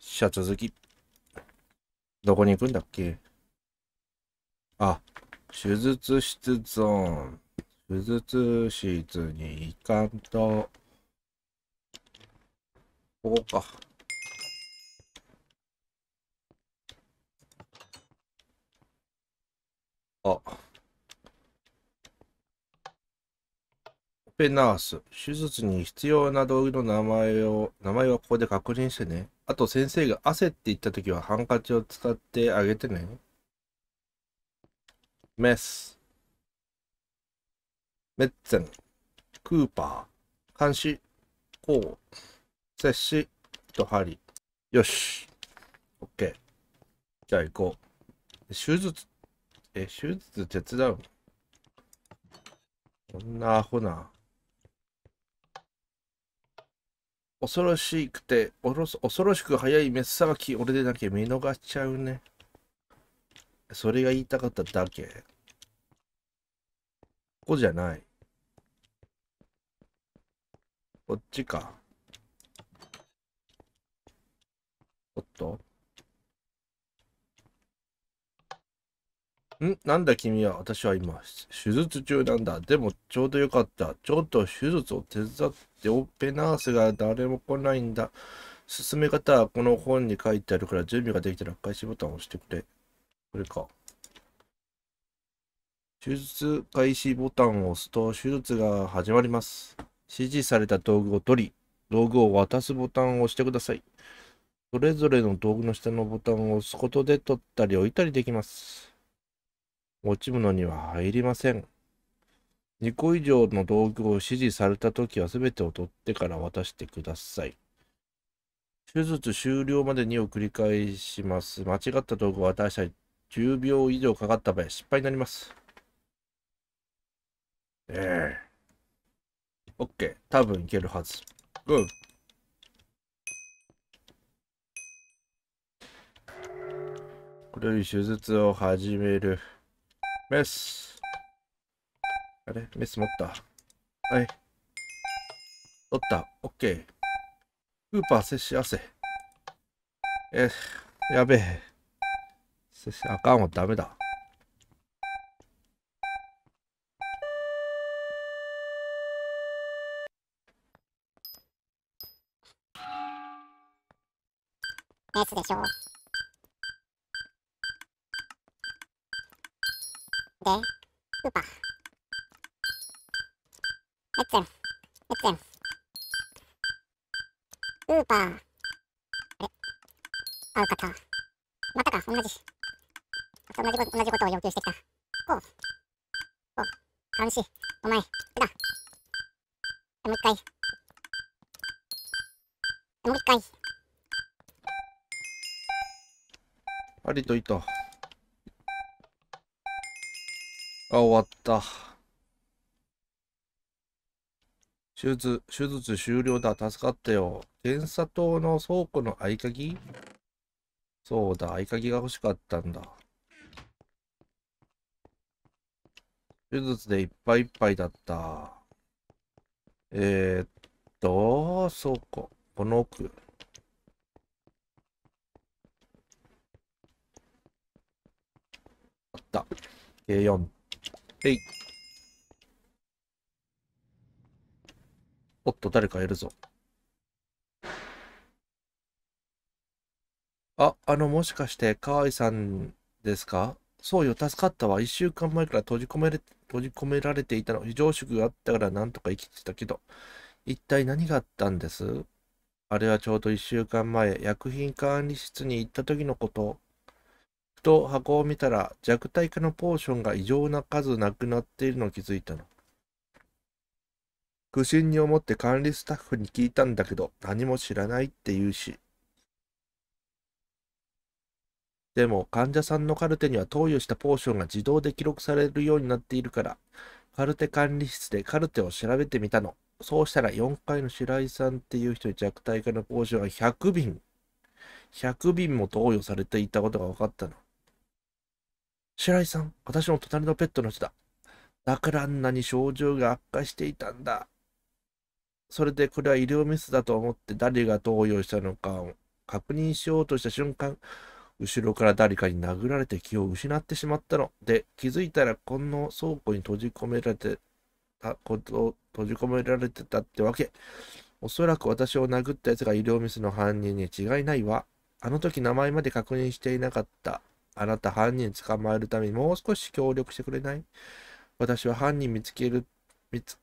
死者続き。どこに行くんだっけあ、手術室ゾーン。手術室に行かんと。ここか。あ。ペナース。手術に必要な道具の名前を、名前はここで確認してね。あと先生が汗って言った時はハンカチを使ってあげてね。メス。メッツェン。クーパー。監視。こう。摂氏。と針。よし。オッケー。じゃあ行こう。手術。え、手術手伝うこんなアホな。恐ろしくて、恐ろしく早いメスさばき、俺でなきゃ見逃しちゃうね。それが言いたかっただけ。ここじゃない。こっちか。おっと。んなんだ君は私は今、手術中なんだ。でもちょうどよかった。ちょっと手術を手伝ってオペナースが誰も来ないんだ。進め方はこの本に書いてあるから準備ができたら開始ボタンを押してくれ。これか。手術開始ボタンを押すと手術が始まります。指示された道具を取り、道具を渡すボタンを押してください。それぞれの道具の下のボタンを押すことで取ったり置いたりできます。落ち物には入りません。2個以上の道具を指示されたときは全てを取ってから渡してください。手術終了までにを繰り返します。間違った道具は大した10秒以上かかった場合、失敗になります。ええー。OK。多分いけるはず。うん。これより手術を始める。メス。あれメス持った。はい。取った。オッケー。クーパー、摂取汗。えやべえ。摂取、あかんはダメだ。メスでしょ。て。スーパー。エッェン。エッェン。スーパー。えあ、うかた。またか、同じ。同じこと、同じことを要求してきた。こう。こう。監視。お前。だ。もう一回。もう一回。ありといた。あ、終わった。手術、手術終了だ。助かったよ。検査塔の倉庫の合鍵そうだ、合鍵が欲しかったんだ。手術でいっぱいいっぱいだった。えー、っと、倉庫。この奥。あった。A4。はい。おっと、誰かいるぞ。あ、あの、もしかして、河合さんですかそうよ、助かったわ。一週間前から閉じ込めれ、閉じ込められていたの。非常食があったからなんとか生きてたけど。一体何があったんですあれはちょうど一週間前、薬品管理室に行った時のこと。と箱を見たら弱体化のポーションが異常な数なくなっているのを気づいたの。不審に思って管理スタッフに聞いたんだけど何も知らないって言うし。でも患者さんのカルテには投与したポーションが自動で記録されるようになっているからカルテ管理室でカルテを調べてみたの。そうしたら4階の白井さんっていう人に弱体化のポーションが100瓶、100瓶も投与されていたことが分かったの。白井さん、私の隣のペットの人だ。だからあんなに症状が悪化していたんだ。それでこれは医療ミスだと思って誰が投与したのかを確認しようとした瞬間、後ろから誰かに殴られて気を失ってしまったので、気づいたらこの倉庫に閉じ込められてたことを閉じ込められてたってわけ。おそらく私を殴った奴が医療ミスの犯人に違いないわ。あの時名前まで確認していなかった。あなた犯人捕まえるためにもう少し協力してくれない私は犯人見つける、見つ、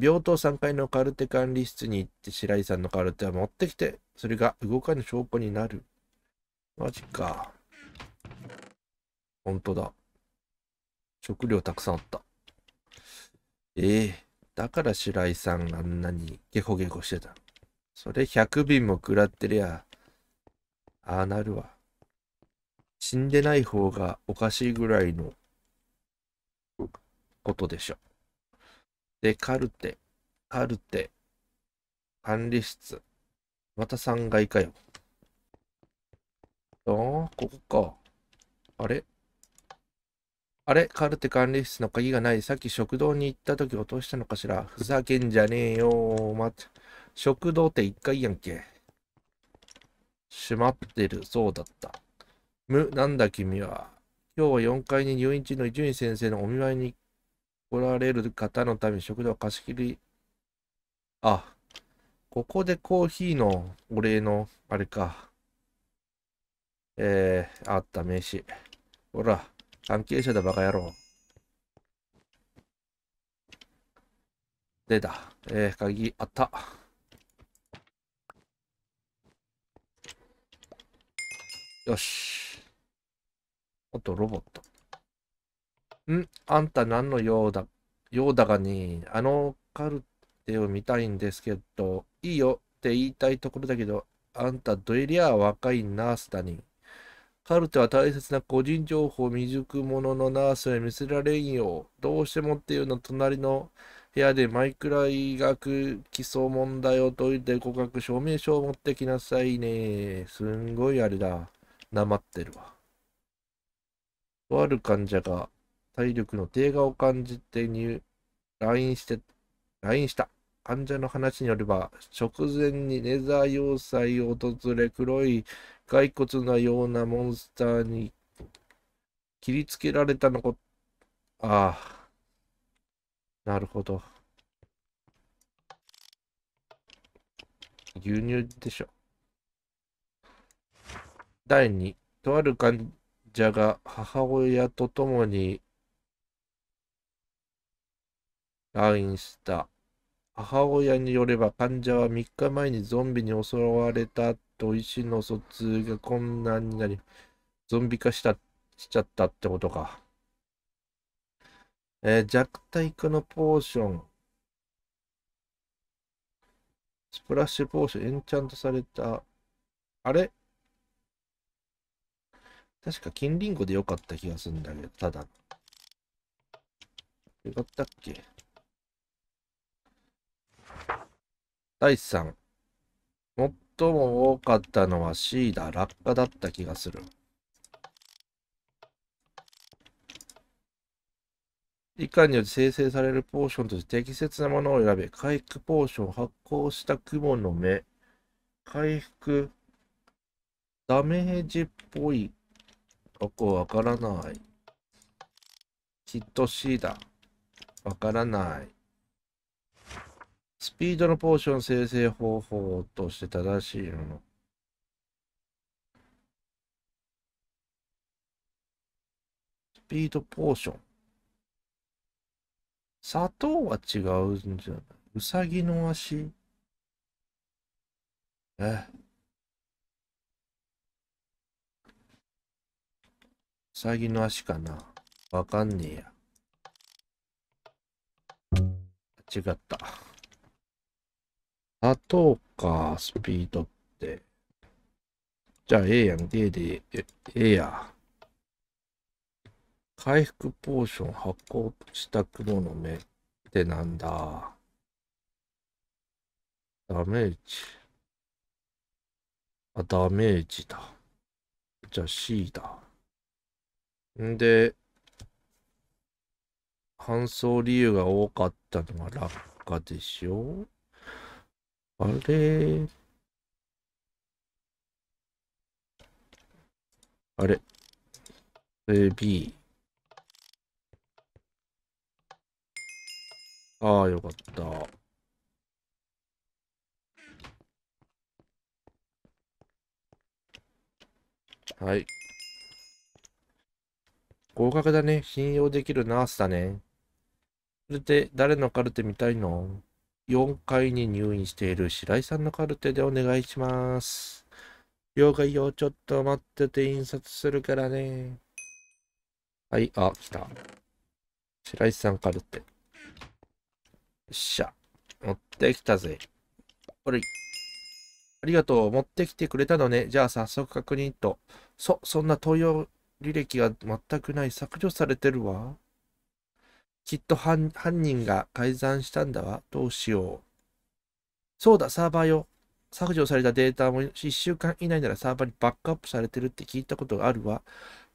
病棟3階のカルテ管理室に行って白井さんのカルテは持ってきて、それが動かぬ証拠になる。マジか。ほんとだ。食料たくさんあった。ええー、だから白井さんあんなにゲホゲホしてた。それ100瓶も食らってりゃ、ああなるわ。死んでない方がおかしいぐらいのことでしょ。で、カルテ、カルテ、管理室、また3階かよ。ああ、ここか。あれあれカルテ管理室の鍵がない。さっき食堂に行った時落としたのかしらふざけんじゃねえよ。ま、食堂って1階やんけ。閉まってる。そうだった。む、なんだ君は。今日は4階に入院中の伊集院先生のお見舞いに来られる方のために食堂貸し切り。あ、ここでコーヒーのお礼の、あれか。えー、あった名刺。ほら、関係者だバカ野郎。出た。えー、鍵あった。よし。あとロボット。んあんた何の用だ用だがね、あのカルテを見たいんですけど、いいよって言いたいところだけど、あんたどえりゃ若いナースだに、カルテは大切な個人情報を未熟者のナースへ見せられんよ。どうしてもっていうの隣の部屋でマイクラ医学基礎問題を解いて合格証明書を持ってきなさいね。すんごいあれだ。なまってるわ。とある患者が体力の低下を感じて入、院して、来院した。患者の話によれば、直前にネザー要塞を訪れ、黒い骸骨のようなモンスターに切りつけられたのこ、ああ、なるほど。牛乳でしょ。第2、とある患者、じゃが母親と共に来院した。母親によれば患者は3日前にゾンビに襲われたと意思の疎通が困難になり、ゾンビ化したしちゃったってことか。えー、弱体化のポーション。スプラッシュポーション、エンチャントされた。あれ確か金リンゴで良かった気がするんだけど、ただ。よかったっけ第3。最も多かったのは C だ。落下だった気がする。以下により生成されるポーションとして適切なものを選べ。回復ポーション、発行した雲の目。回復、ダメージっぽいよくわからない。きっと C だ。わからない。スピードのポーション生成方法として正しいもの。スピードポーション。砂糖は違うんじゃない。うさぎの足。え。サギの足かなわかんねえや。違った。砂糖か、スピードって。じゃあ、ええやん、D で、ええや。回復ポーション発行した雲の目ってなんだ。ダメージ。あ、ダメージだ。じゃあ C だ。んで、搬送理由が多かったのが落下でしょあれあれ A ?B。ああ、よかった。はい。合格だね。信用できるナースだね。それで、誰のカルテ見たいの ?4 階に入院している白井さんのカルテでお願いします。了解よ。ちょっと待ってて印刷するからね。はい、あ、来た。白石さんカルテ。よっしゃ。持ってきたぜ。ほい。ありがとう。持ってきてくれたのね。じゃあ早速確認と。そ、そんな東洋履歴が全くない削除されてるわ。きっと犯人が改ざんしたんだわ。どうしよう。そうだ、サーバーよ。削除されたデータも1週間以内ならサーバーにバックアップされてるって聞いたことがあるわ。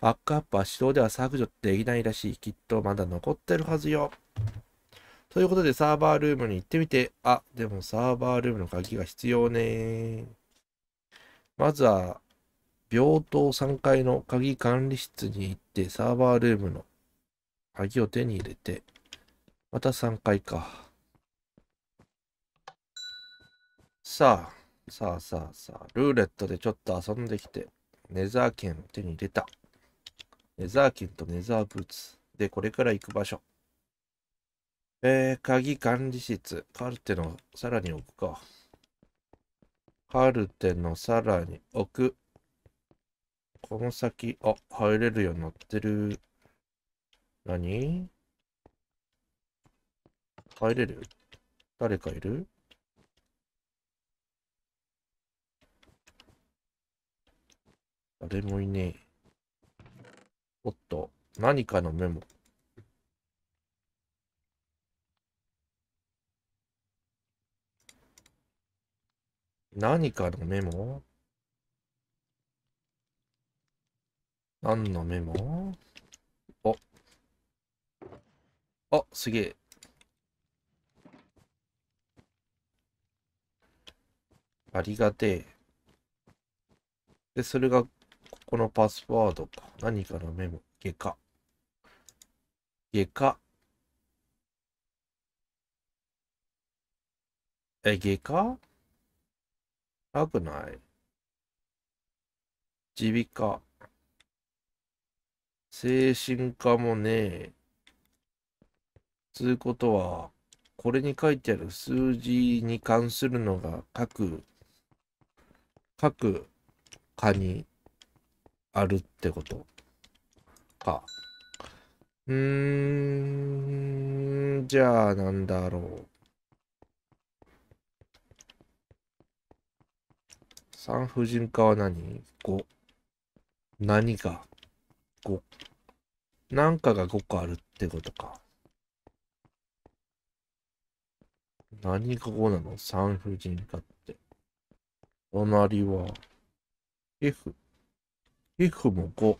バックアップは手動では削除できないらしい。きっとまだ残ってるはずよ。ということでサーバールームに行ってみて、あ、でもサーバールームの鍵が必要ね。まずは病棟3階の鍵管理室に行って、サーバールームの鍵を手に入れて、また3階か。さあ、さあさあさあ、ルーレットでちょっと遊んできて、ネザー剣を手に入れた。ネザー剣とネザーブーツ。で、これから行く場所。えー、鍵管理室。カルテのさらに置くか。カルテのさらに置く。この先、あ、入れるようになってる。何入れる誰かいる誰もいねえ。おっと、何かのメモ。何かのメモ何のメモお。あ、すげえ。ありがてえ。で、それが、ここのパスワードか。何かのメモ。外科。外科。え、外科なくない耳鼻科。精神科もねえ。つうことは、これに書いてある数字に関するのが各、各科にあるってことか。うーん、じゃあなんだろう。産婦人科は何 ?5。何か。5。なんかが5個あるってことか。何が5なの産婦人科って。隣は、F。F も5。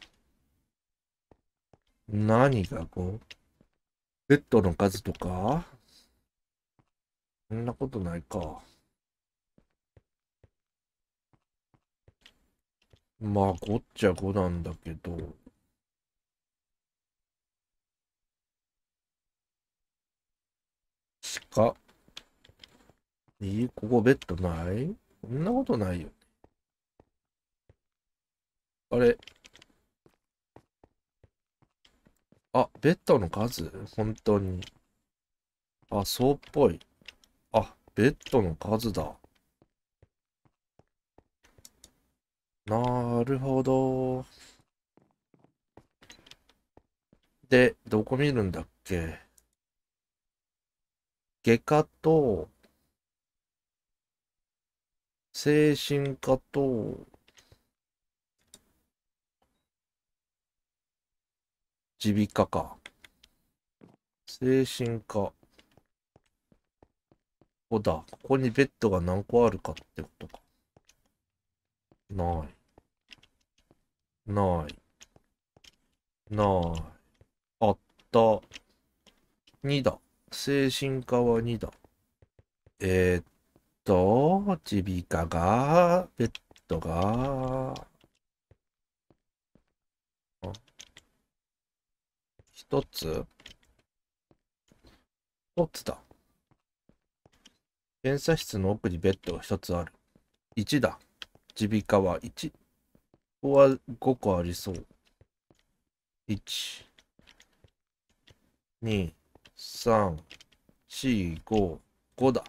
何が 5? ベッドの数とかそんなことないか。まあ、5っちゃ5なんだけど。かえー、ここベッドないそんなことないよ。あれあ、ベッドの数本当に。あ、そうっぽい。あ、ベッドの数だ。なるほど。で、どこ見るんだっけ外科と、精神科と、耳鼻科か。精神科。ここだ。ここにベッドが何個あるかってことか。ない。ない。ない。あった。2だ。精神科は2だ。えー、っと、耳鼻科が、ベッドが、一つ一つだ。検査室の奥にベッドが一つある。1だ。耳鼻科は1。ここは5個ありそう。1、2、3、4、5、5だ。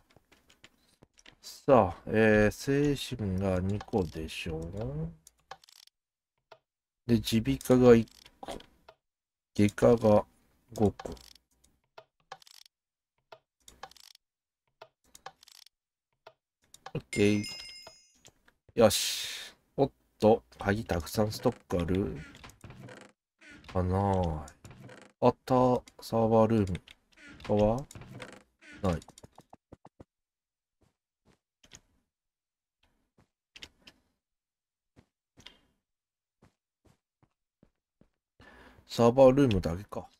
さあ、えー、精神が2個でしょう。で、耳鼻科が1個。外科が5個。OK。よし。おっと、鍵たくさんストックあるかなあった、サーバールーム。他はない。サーバールームだけか。